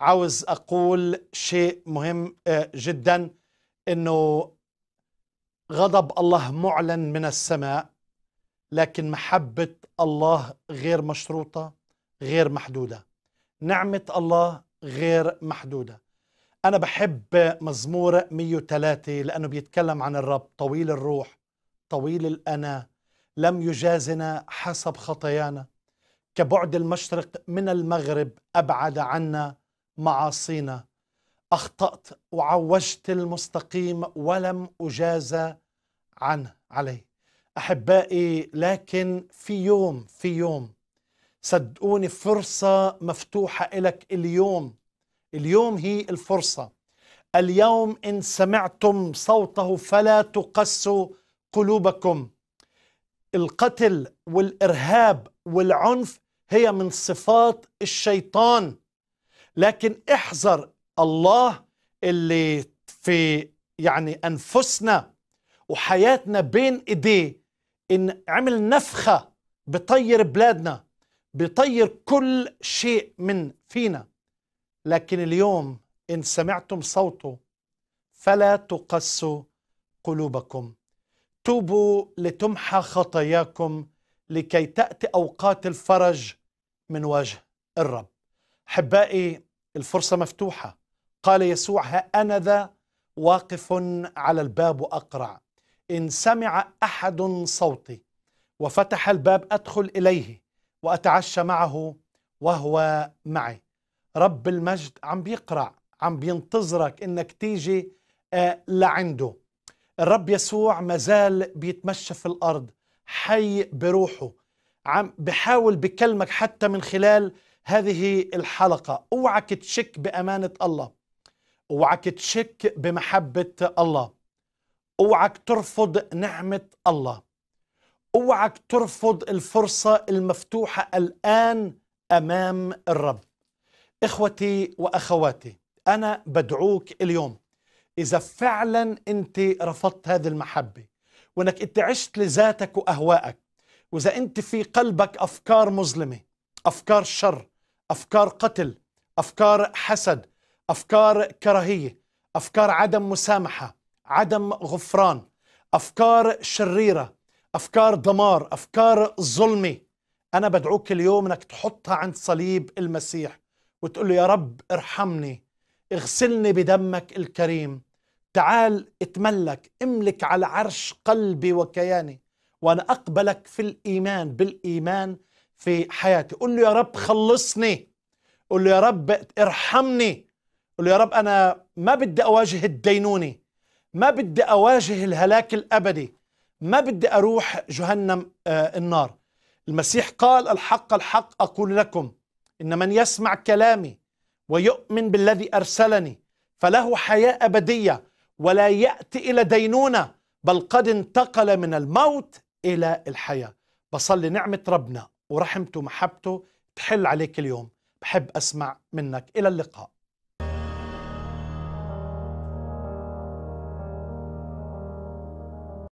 عاوز اقول شيء مهم آه، جدا انه غضب الله معلن من السماء لكن محبه الله غير مشروطه غير محدوده نعمه الله غير محدوده انا بحب مزمور 103 لانه بيتكلم عن الرب طويل الروح طويل الانا لم يجازنا حسب خطايانا كبعد المشرق من المغرب ابعد عنا معاصينا اخطات وعوجت المستقيم ولم اجازى عنه عليه احبائي لكن في يوم في يوم صدقوني فرصه مفتوحه لك اليوم اليوم هي الفرصه اليوم ان سمعتم صوته فلا تقسوا قلوبكم القتل والارهاب والعنف هي من صفات الشيطان لكن احذر الله اللي في يعني أنفسنا وحياتنا بين إيديه إن عمل نفخة بطير بلادنا بطير كل شيء من فينا لكن اليوم إن سمعتم صوته فلا تقسوا قلوبكم توبوا لتمحى خطاياكم لكي تأتي أوقات الفرج من وجه الرب احبائي الفرصة مفتوحة قال يسوع ها أنا ذا واقف على الباب وأقرع إن سمع أحد صوتي وفتح الباب أدخل إليه وأتعشى معه وهو معي رب المجد عم بيقرع عم بينتظرك إنك تيجي آه، لعنده الرب يسوع مازال بيتمشى في الأرض حي بروحه عم بحاول بكلمك حتى من خلال هذه الحلقة اوعك تشك بأمانة الله اوعك تشك بمحبة الله اوعك ترفض نعمة الله اوعك ترفض الفرصة المفتوحة الآن أمام الرب إخوتي وأخواتي أنا بدعوك اليوم إذا فعلا أنت رفضت هذه المحبة وأنك أنت عشت لذاتك وأهوائك وإذا أنت في قلبك أفكار مظلمة أفكار شر افكار قتل افكار حسد افكار كراهيه افكار عدم مسامحه عدم غفران افكار شريره افكار دمار افكار ظلمه انا بدعوك اليوم انك تحطها عند صليب المسيح وتقول له يا رب ارحمني اغسلني بدمك الكريم تعال اتملك املك على عرش قلبي وكياني وانا اقبلك في الايمان بالايمان في حياتي قل له يا رب خلصني قل له يا رب ارحمني قل له يا رب أنا ما بدي أواجه الدينونة ما بدي أواجه الهلاك الأبدي ما بدي أروح جهنم آه النار المسيح قال الحق الحق أقول لكم إن من يسمع كلامي ويؤمن بالذي أرسلني فله حياة أبدية ولا يأتي إلى دينونة بل قد انتقل من الموت إلى الحياة بصلي نعمة ربنا ورحمته ومحبته تحل عليك اليوم بحب أسمع منك إلى اللقاء